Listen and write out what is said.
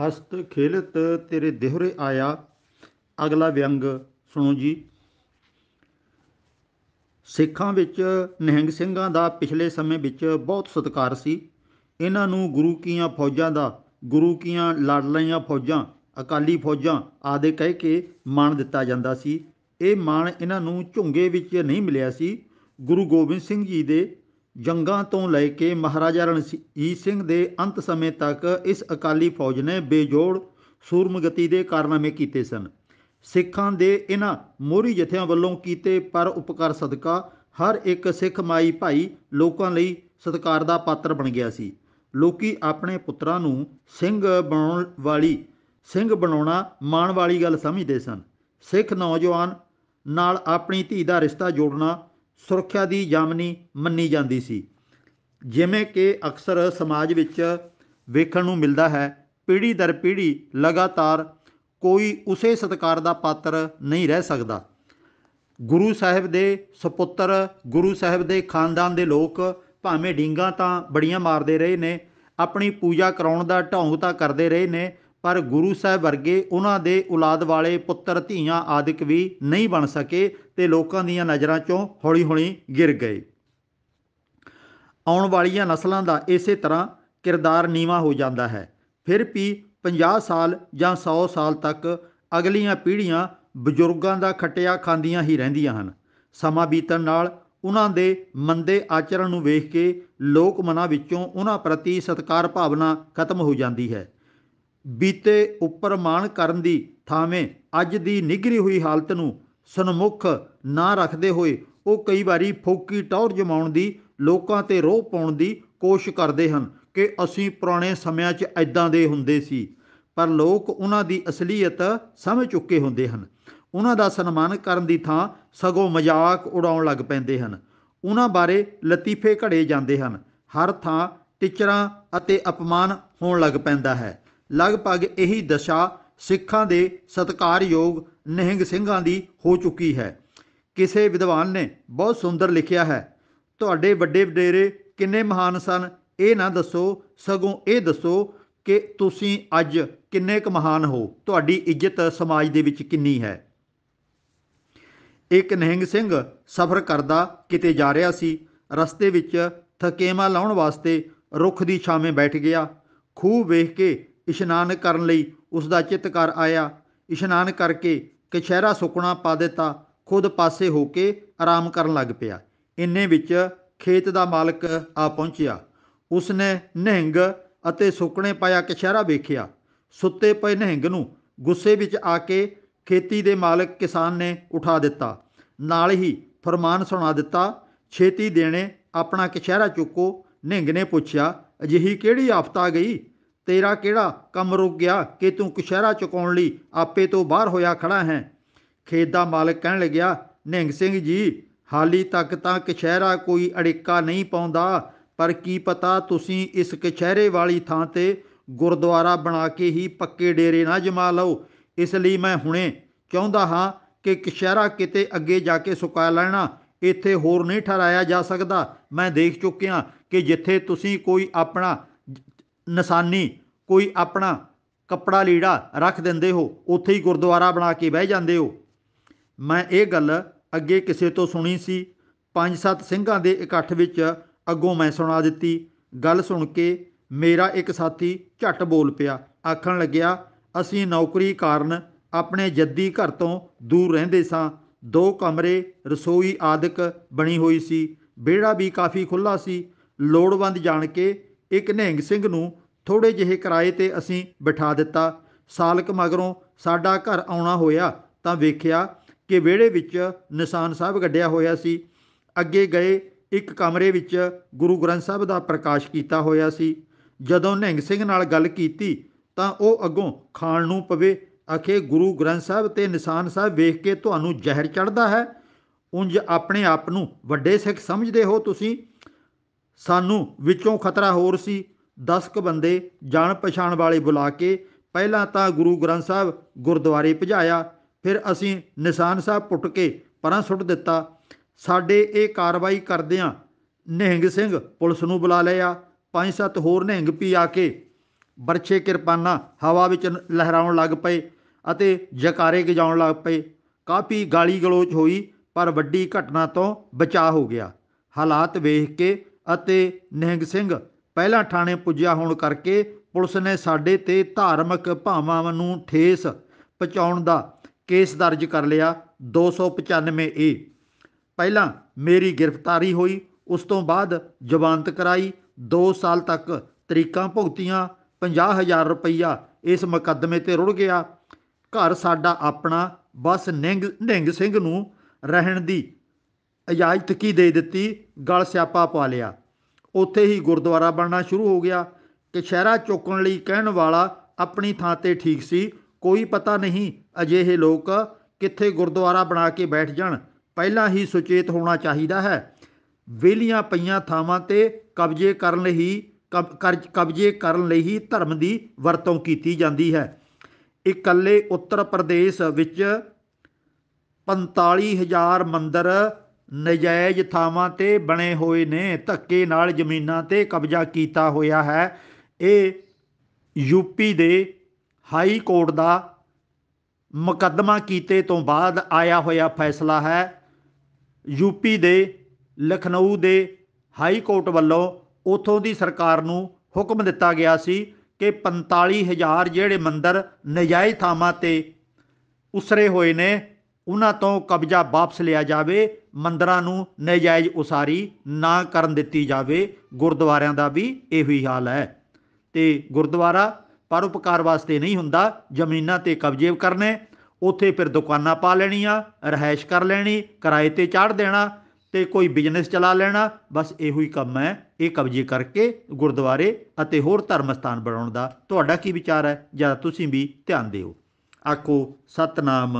ਹਸਤ ਖੇਲਤ ਤੇਰੇ ਦਿਹਰੇ ਆਇਆ ਅਗਲਾ ਵਿਅੰਗ ਸੁਣੋ ਜੀ ਸਿੱਖਾਂ ਵਿੱਚ ਨਿਹੰਗ ਸਿੰਘਾਂ ਦਾ ਪਿਛਲੇ ਸਮੇਂ ਵਿੱਚ ਬਹੁਤ ਸਤਿਕਾਰ ਸੀ ਇਹਨਾਂ ਨੂੰ ਗੁਰੂ ਕੀਆਂ ਫੌਜਾਂ ਦਾ ਗੁਰੂ ਕੀਆਂ ਲੜ ਲਈਆਂ ਫੌਜਾਂ ਅਕਾਲੀ ਫੌਜਾਂ ਆਦੇ ਕਹਿ ਕੇ ਮਾਣ ਦਿੱਤਾ ਜਾਂਦਾ ਸੀ ਇਹ ਮਾਣ ਇਹਨਾਂ ਨੂੰ ਝੁੰਗੇ ਵਿੱਚ ਨਹੀਂ ਮਿਲਿਆ ਸੀ ਗੁਰੂ ਗੋਬਿੰਦ ਸਿੰਘ ਜੀ ਦੇ ਜੰਗਾਂ ਤੋਂ ਲੈ ਕੇ ਮਹਾਰਾਜਾ ਰਣਜੀਤ ਸਿੰਘ ਦੇ ਅੰਤ ਸਮੇਂ ਤੱਕ ਇਸ ਅਕਾਲੀ ਫੌਜ ਨੇ ਬੇਜੋੜ ਸੂਰਮਗਤੀ ਦੇ ਕਾਰਨਾਮੇ ਕੀਤੇ ਸਨ ਸਿੱਖਾਂ ਦੇ ਇਹਨਾਂ ਮੋਰੀ ਜਥਿਆਂ ਵੱਲੋਂ ਕੀਤੇ ਪਰ ਉਪਕਾਰ ਸਦਕਾ ਹਰ ਇੱਕ ਸਿੱਖ ਮਾਈ ਭਾਈ ਲੋਕਾਂ ਲਈ ਸਤਕਾਰ ਦਾ ਪਾਤਰ ਬਣ ਗਿਆ ਸੀ ਲੋਕੀ ਆਪਣੇ ਪੁੱਤਰਾਂ ਨੂੰ ਸਿੰਘ ਬਣਾਉਣ ਵਾਲੀ ਸਿੰਘ ਬਣਾਉਣਾ ਮਾਣ ਵਾਲੀ ਗੱਲ ਸਮਝਦੇ ਸਨ ਸਿੱਖ ਨੌਜਵਾਨ ਨਾਲ ਆਪਣੀ ਧੀ ਦਾ ਰਿਸ਼ਤਾ ਜੋੜਨਾ ਸੁਰੱਖਿਆ ਦੀ ਜਾਮਨੀ ਮੰਨੀ ਜਾਂਦੀ ਸੀ ਜਿਵੇਂ ਕਿ ਅਕਸਰ ਸਮਾਜ ਵਿੱਚ ਵੇਖਣ ਨੂੰ ਮਿਲਦਾ ਹੈ ਪੀੜ੍ਹੀ ਦਰ ਪੀੜ੍ਹੀ ਲਗਾਤਾਰ ਕੋਈ ਉਸੇ ਸਤਕਾਰ ਦਾ ਪਾਤਰ ਨਹੀਂ ਰਹਿ ਸਕਦਾ ਗੁਰੂ ਸਾਹਿਬ ਦੇ ਸੁਪੁੱਤਰ ਗੁਰੂ ਸਾਹਿਬ ਦੇ ਖਾਨਦਾਨ ਦੇ ਲੋਕ ਭਾਵੇਂ ਡਿੰਗਾ ਤਾਂ ਬੜੀਆਂ ਮਾਰਦੇ ਰਹੇ ਨੇ ਆਪਣੀ ਪੂਜਾ ਕਰਾਉਣ ਦਾ ਢੌਂਗ ਤਾਂ ਕਰਦੇ ਰਹੇ ਨੇ ਪਰ ਗੁਰੂ ਸਾਹਿਬ ਵਰਗੇ ਉਹਨਾਂ ਦੇ ਔਲਾਦ ਵਾਲੇ ਪੁੱਤਰ ਧੀਆਂ ਆਦਿਕ ਵੀ ਨਹੀਂ ਬਣ ਸਕੇ ਤੇ ਲੋਕਾਂ ਦੀਆਂ ਨਜ਼ਰਾਂ 'ਚੋਂ ਹੌਲੀ-ਹੌਲੀ ਗਿਰ ਗਏ ਆਉਣ ਵਾਲੀਆਂ ਨਸਲਾਂ ਦਾ ਇਸੇ ਤਰ੍ਹਾਂ ਕਿਰਦਾਰ ਨੀਵਾ ਹੋ ਜਾਂਦਾ ਹੈ ਫਿਰ ਵੀ 50 ਸਾਲ ਜਾਂ 100 ਸਾਲ ਤੱਕ ਅਗਲੀਆਂ ਪੀੜ੍ਹੀਆਂ ਬਜ਼ੁਰਗਾਂ ਦਾ ਖਟਿਆ ਖਾਂਦੀਆਂ ਹੀ ਰਹਿੰਦੀਆਂ ਹਨ ਸਮਾਂ ਬੀਤਣ ਨਾਲ ਉਹਨਾਂ ਦੇ ਮੰਦੇ ਆਚਰਣ ਨੂੰ ਵੇਖ ਕੇ ਲੋਕ ਮਨਾਂ ਵਿੱਚੋਂ ਉਹਨਾਂ ਪ੍ਰਤੀ ਸਤਕਾਰ ਭਾਵਨਾ ਖਤਮ ਹੋ ਜਾਂਦੀ ਹੈ ਬੀਤੇ ਉੱਪਰ ਮਾਣ ਕਰਨ ਦੀ ਥਾਵੇਂ ਅੱਜ ਦੀ ਨਿਗਰੀ ਹੋਈ ਹਾਲਤ ਨੂੰ ਸਨਮੁਖ ਨਾ ਰੱਖਦੇ ਹੋਏ ਉਹ ਕਈ ਵਾਰੀ ਫੋਕੀ ਟੌਰ ਜਮਾਉਣ ਦੀ ਲੋਕਾਂ ਤੇ ਰੋਹ ਪਾਉਣ ਦੀ ਕੋਸ਼ਿਸ਼ ਕਰਦੇ ਹਨ ਕਿ ਅਸੀਂ ਪੁਰਾਣੇ ਸਮਿਆਂ 'ਚ ਐਦਾਂ ਦੇ ਹੁੰਦੇ ਸੀ ਪਰ ਲੋਕ ਉਹਨਾਂ ਦੀ ਅਸਲੀਅਤ ਸਮਝ ਚੁੱਕੇ ਹੁੰਦੇ ਹਨ ਉਹਨਾਂ ਦਾ ਸਨਮਾਨ ਕਰਨ ਦੀ ਥਾਂ ਸਗੋਂ ਮਜ਼ਾਕ ਉਡਾਉਣ ਲੱਗ ਪੈਂਦੇ ਹਨ ਉਹਨਾਂ ਬਾਰੇ ਲਤੀਫੇ ਘੜੇ ਜਾਂਦੇ ਹਨ ਹਰ ਥਾਂ ਟਿਚਰਾਂ ਅਤੇ ਅਪਮਾਨ ਹੋਣ ਲੱਗ ਪੈਂਦਾ ਹੈ ਲਗਭਗ ਇਹੀ ਦਸ਼ਾ ਸਿੱਖਾਂ ਦੇ ਸਤਕਾਰਯੋਗ ਨਿਹੰਗ ਸਿੰਘਾਂ ਦੀ ਹੋ ਚੁੱਕੀ ਹੈ ਕਿਸੇ ਵਿਦਵਾਨ ਨੇ ਬਹੁਤ ਸੁੰਦਰ ਲਿਖਿਆ ਹੈ ਤੁਹਾਡੇ ਵੱਡੇ ਵਡੇਰੇ ਕਿੰਨੇ ਮਹਾਨ ਸਨ ਇਹ ਨਾ ਦੱਸੋ ਸਗੋਂ ਇਹ ਦੱਸੋ ਕਿ ਤੁਸੀਂ ਅੱਜ ਕਿੰਨੇ ਕੁ ਮਹਾਨ ਹੋ ਤੁਹਾਡੀ ਇੱਜ਼ਤ ਸਮਾਜ ਦੇ ਵਿੱਚ ਕਿੰਨੀ ਹੈ ਇੱਕ ਨਿਹੰਗ ਸਿੰਘ ਸਫ਼ਰ ਕਰਦਾ ਕਿਤੇ ਜਾ ਰਿਹਾ ਸੀ ਰਸਤੇ ਵਿੱਚ ਥਕੇਮਾ ਲਾਉਣ ਵਾਸਤੇ ਰੁੱਖ ਦੀ ਛਾਵੇਂ ਬੈਠ ਗਿਆ ਖੂਬ ਵੇਖ ਕੇ ਇਸ਼ਨਾਨ ਕਰਨ ਲਈ ਉਸ ਦਾ ਚਿੱਤ ਕਰ ਆਇਆ ਇਸ਼ਨਾਨ ਕਰਕੇ ਕਛਹਿਰਾ ਸੁਕਣਾ ਪਾ ਦਿੱਤਾ ਖੁਦ ਪਾਸੇ ਹੋ ਕੇ ਆਰਾਮ ਕਰਨ ਲੱਗ ਪਿਆ ਇੰਨੇ ਵਿੱਚ ਖੇਤ ਦਾ ਮਾਲਕ ਆ ਪਹੁੰਚਿਆ ਉਸ ਨੇ ਨਹਿੰਗ ਅਤੇ ਸੁਕਣੇ ਪਾਇਆ ਕਛਹਿਰਾ ਵੇਖਿਆ ਸੁੱਤੇ ਪਏ ਨਹਿੰਗ ਨੂੰ ਗੁੱਸੇ ਵਿੱਚ ਆ ਕੇ ਖੇਤੀ ਦੇ ਮਾਲਕ ਕਿਸਾਨ ਨੇ ਉਠਾ ਦਿੱਤਾ ਨਾਲ ਹੀ ਫਰਮਾਨ ਸੁਣਾ ਦਿੱਤਾ ਛੇਤੀ ਦੇਣੇ ਆਪਣਾ ਕਛਹਿਰਾ ਚੁੱਕੋ ਨਹਿੰਗ ਨੇ ਪੁੱਛਿਆ ਅਜਿਹੀ ਕਿਹੜੀ ਆਫਤ ਆ ਗਈ ਤੇਰਾ ਕਿਹੜਾ ਕੰਮ ਰੁਕ ਗਿਆ ਕਿ ਤੂੰ ਕੁਸ਼ਹਿਰਾ ਚੁਕਾਉਣ ਲਈ ਆਪੇ ਤੋਂ ਬਾਹਰ ਹੋਇਆ ਖੜਾ ਹੈ ਖੇਤ ਦਾ ਮਾਲਕ ਕਹਿਣ ਲੱਗਿਆ ਨਿੰਗ ਸਿੰਘ ਜੀ ਹਾਲੀ ਤੱਕ ਤਾਂ ਕਸ਼ਹਿਰਾ ਕੋਈ ਅੜਿੱਕਾ ਨਹੀਂ ਪਾਉਂਦਾ ਪਰ ਕੀ ਪਤਾ ਤੁਸੀਂ ਇਸ ਕਸ਼ਹਿਰੇ ਵਾਲੀ ਥਾਂ ਤੇ ਗੁਰਦੁਆਰਾ ਬਣਾ ਕੇ ਹੀ ਪੱਕੇ ਡੇਰੇ ਨਾ ਜਮਾ ਲਓ ਇਸ ਲਈ ਮੈਂ ਹੁਣੇ ਚਾਹੁੰਦਾ ਹਾਂ ਕਿ ਕਸ਼ਹਿਰਾ ਕਿਤੇ ਅੱਗੇ ਜਾ ਕੇ ਸੁਕਾ ਲੈਣਾ ਇੱਥੇ ਹੋਰ ਨਹੀਂ ਠਹਿਰਾਇਆ ਜਾ ਸਕਦਾ ਮੈਂ ਦੇਖ ਚੁੱਕਿਆ ਕਿ ਜਿੱਥੇ ਤੁਸੀਂ ਕੋਈ ਆਪਣਾ ਨਿਸ਼ਾਨੀ ਕੋਈ ਆਪਣਾ ਕੱਪੜਾ ਲੀੜਾ ਰੱਖ ਦਿੰਦੇ ਹੋ ਉੱਥੇ ਹੀ ਗੁਰਦੁਆਰਾ ਬਣਾ ਕੇ ਬਹਿ ਜਾਂਦੇ ਹੋ ਮੈਂ ਇਹ ਗੱਲ ਅੱਗੇ ਕਿਸੇ ਤੋਂ ਸੁਣੀ ਸੀ ਪੰਜ ਸੱਤ ਸਿੰਘਾਂ ਦੇ ਇਕੱਠ ਵਿੱਚ ਅੱਗੋਂ ਮੈਂ ਸੁਣਾ ਦਿੱਤੀ ਗੱਲ ਸੁਣ ਕੇ ਮੇਰਾ ਇੱਕ ਸਾਥੀ ਝੱਟ ਬੋਲ ਪਿਆ ਆਖਣ ਲੱਗਿਆ ਅਸੀਂ ਨੌਕਰੀ ਕਾਰਨ ਆਪਣੇ ਜੱਦੀ ਘਰ ਤੋਂ ਦੂਰ ਰਹਿੰਦੇ ਸਾਂ ਦੋ ਕਮਰੇ ਰਸੋਈ ਆਦਿਕ ਬਣੀ ਹੋਈ ਸੀ ਵਿਹੜਾ ਵੀ ਕਾਫੀ ਖੁੱਲਾ ਸੀ ਲੋੜਵੰਦ ਜਾਣ ਕੇ ਇੱਕ ਨਿਹੰਗ ਸਿੰਘ ਨੂੰ ਥੋੜੇ ਜਿਹੇ ਕਿਰਾਏ ਤੇ ਅਸੀਂ ਬਿਠਾ ਦਿੱਤਾ ਸਾਲਕ ਮਗਰੋਂ ਸਾਡਾ ਘਰ ਆਉਣਾ ਹੋਇਆ ਤਾਂ ਵੇਖਿਆ ਕਿ ਵਿਹੜੇ ਵਿੱਚ ਨਿਸ਼ਾਨ ਸਾਹਿਬ ਗੱਡਿਆ ਹੋਇਆ ਸੀ ਅੱਗੇ ਗਏ ਇੱਕ ਕਮਰੇ ਵਿੱਚ ਗੁਰੂ ਗ੍ਰੰਥ ਸਾਹਿਬ ਦਾ ਪ੍ਰਕਾਸ਼ ਕੀਤਾ ਹੋਇਆ ਸੀ ਜਦੋਂ ਨਿਹੰਗ ਸਿੰਘ ਨਾਲ ਗੱਲ ਕੀਤੀ ਤਾਂ ਉਹ ਅੱਗੋਂ ਖਾਣ ਨੂੰ ਪਵੇ ਆਖੇ ਗੁਰੂ ਗ੍ਰੰਥ ਸਾਹਿਬ ਤੇ ਨਿਸ਼ਾਨ ਸਾਹਿਬ ਵੇਖ ਕੇ ਤੁਹਾਨੂੰ ਜ਼ਹਿਰ ਚੜਦਾ ਹੈ ਉੰਜ ਆਪਣੇ ਆਪ ਨੂੰ ਵੱਡੇ ਸਿੱਖ ਸਮਝਦੇ ਹੋ ਤੁਸੀਂ ਸਾਨੂੰ ਵਿੱਚੋਂ ਖਤਰਾ ਹੋਰ ਸੀ 10 ਕ ਬੰਦੇ ਜਾਣ ਪਛਾਣ ਵਾਲੇ ਬੁਲਾ ਕੇ ਪਹਿਲਾਂ ਤਾਂ ਗੁਰੂ ਗ੍ਰੰਥ ਸਾਹਿਬ ਗੁਰਦੁਆਰੇ ਭਜਾਇਆ ਫਿਰ ਅਸੀਂ ਨਿਸ਼ਾਨ ਸਾਹਿਬ ਪੁੱਟ ਕੇ ਪਰਾਂ ਸੁੱਟ ਦਿੱਤਾ ਸਾਡੇ ਇਹ ਕਾਰਵਾਈ ਕਰਦਿਆਂ ਨਿਹੰਗ ਸਿੰਘ ਪੁਲਿਸ ਨੂੰ ਬੁਲਾ ਲਿਆ ਪੰਜ ਸੱਤ ਹੋਰ ਨਿਹੰਗ ਪੀ ਆ ਕੇ ਬਰਛੇ ਕਿਰਪਾਨਾਂ ਹਵਾ ਵਿੱਚ ਲਹਿਰਾਉਣ ਲੱਗ ਪਏ ਅਤੇ ਜਕਾਰੇ ਗਜਾਉਣ ਲੱਗ ਪਏ ਕਾਫੀ ਗਾਲੀ ਗਲੋਚ ਹੋਈ ਪਰ ਵੱਡੀ ਘਟਨਾ ਤੋਂ ਬਚਾਅ ਹੋ ਗਿਆ ਹਾਲਾਤ ਵੇਖ ਕੇ ਅਤੇ ਨਿਹੰਗ ਸਿੰਘ ਪਹਿਲਾਂ ਥਾਣੇ ਪੁੱਜਿਆ ਹੋਣ ਕਰਕੇ ਪੁਲਿਸ ਨੇ ਸਾਡੇ ਤੇ ਧਾਰਮਿਕ ਭਾਵਾਂ ਨੂੰ ਠੇਸ ਪਹੁੰਚਾਉਣ ਦਾ ਕੇਸ ਦਰਜ ਕਰ ਲਿਆ 295 ਏ ਪਹਿਲਾਂ ਮੇਰੀ ਗ੍ਰਿਫਤਾਰੀ ਹੋਈ ਉਸ ਤੋਂ ਬਾਅਦ ਜ਼ਬਾਨਤ ਕਰਾਈ 2 ਸਾਲ ਤੱਕ ਤਰੀਕਾਂ ਭੁਗਤੀਆਂ 50000 ਰੁਪਈਆ ਇਸ ਮੁਕੱਦਮੇ ਤੇ ਰੁੜ ਗਿਆ ਘਰ ਸਾਡਾ ਆਪਣਾ ਬਸ ਨਿੰਗ ਨਿੰਗ ਸਿੰਘ ਨੂੰ ਰਹਿਣ ਦੀ ਇਜਾਜ਼ਤ ਕੀ ਦੇ ਦਿੱਤੀ ਗਲ ਸਿਆਪਾ ਪਾ ਲਿਆ ਉੱਥੇ ਹੀ ਗੁਰਦੁਆਰਾ ਬਣਨਾ ਸ਼ੁਰੂ ਹੋ ਗਿਆ ਕਿ ਸ਼ਹਿਰਾ ਚੁੱਕਣ ਲਈ ਕਹਿਣ ਵਾਲਾ ਆਪਣੀ ਥਾਂ ਤੇ ਠੀਕ ਸੀ ਕੋਈ ਪਤਾ ਨਹੀਂ ਅਜਿਹੇ ਲੋਕ ਕਿੱਥੇ ਗੁਰਦੁਆਰਾ ਬਣਾ ਕੇ ਬੈਠ ਜਾਣ ਪਹਿਲਾਂ ਹੀ ਸੁਚੇਤ ਹੋਣਾ ਚਾਹੀਦਾ ਹੈ ਵੇਲੀਆਂ ਪਈਆਂ ਥਾਵਾਂ ਤੇ ਕਬਜ਼ੇ ਕਰਨ ਲਈ ਕਬਜ਼ੇ ਕਰਨ ਲਈ ਹੀ ਧਰਮ ਦੀ ਵਰਤੋਂ ਕੀਤੀ ਜਾਂਦੀ ਹੈ ਇਕੱਲੇ ਉੱਤਰ ਪ੍ਰਦੇਸ਼ ਵਿੱਚ 45000 ਮੰਦਰ ਨਜਾਇਜ਼ ਥਾਵਾਂ ਤੇ ਬਣੇ ਹੋਏ ਨੇ ਧੱਕੇ ਨਾਲ ਜ਼ਮੀਨਾਂ ਤੇ ਕਬਜ਼ਾ ਕੀਤਾ ਹੋਇਆ ਹੈ ਇਹ ਯੂਪੀ ਦੇ ਹਾਈ ਕੋਰਟ ਦਾ ਮੁਕੱਦਮਾ ਕੀਤੇ ਤੋਂ ਬਾਅਦ ਆਇਆ ਹੋਇਆ ਫੈਸਲਾ ਹੈ ਯੂਪੀ ਦੇ ਲਖਨਊ ਦੇ ਹਾਈ ਕੋਰਟ ਵੱਲੋਂ ਉਥੋਂ ਦੀ ਸਰਕਾਰ ਨੂੰ ਹੁਕਮ ਦਿੱਤਾ ਗਿਆ ਸੀ ਕਿ 45000 ਜਿਹੜੇ ਮੰਦਰ ਨਜਾਇਜ਼ ਥਾਵਾਂ ਤੇ ਉਸਰੇ ਹੋਏ ਨੇ ਉਹਨਾਂ ਤੋਂ ਕਬਜ਼ਾ ਵਾਪਸ ਲਿਆ ਜਾਵੇ ਮੰਦਰਾਂ ਨੂੰ ਨਜਾਇਜ਼ ਉਸਾਰੀ ਨਾ ਕਰਨ ਦਿੱਤੀ ਜਾਵੇ ਗੁਰਦੁਆਰਿਆਂ ਦਾ ਵੀ ਇਹੋ ਹੀ ਹਾਲ ਹੈ ਤੇ ਗੁਰਦੁਆਰਾ ਪਰਉਪਕਾਰ ਵਾਸਤੇ ਨਹੀਂ ਹੁੰਦਾ ਜ਼ਮੀਨਾਂ ਤੇ ਕਬਜ਼ੇ ਕਰਨੇ ਉੱਥੇ ਫਿਰ ਦੁਕਾਨਾਂ ਪਾ ਲੈਣੀਆਂ ਰਹਿائش ਕਰ ਲੈਣੀ ਕਿਰਾਏ ਤੇ ਚਾੜ ਦੇਣਾ ਤੇ ਕੋਈ ਬਿਜ਼ਨਸ ਚਲਾ ਲੈਣਾ ਬਸ ਇਹੋ ਹੀ ਕੰਮ ਹੈ ਇਹ ਕਬਜ਼ੇ ਕਰਕੇ ਗੁਰਦੁਆਰੇ ਅਤੇ ਹੋਰ ਧਰਮ ਸਥਾਨ ਬਣਾਉਣ ਦਾ ਤੁਹਾਡਾ ਕੀ ਵਿਚਾਰ ਹੈ ਜਾਂ ਤੁਸੀਂ ਵੀ ਧਿਆਨ ਦਿਓ ਆਖੋ ਸਤਨਾਮ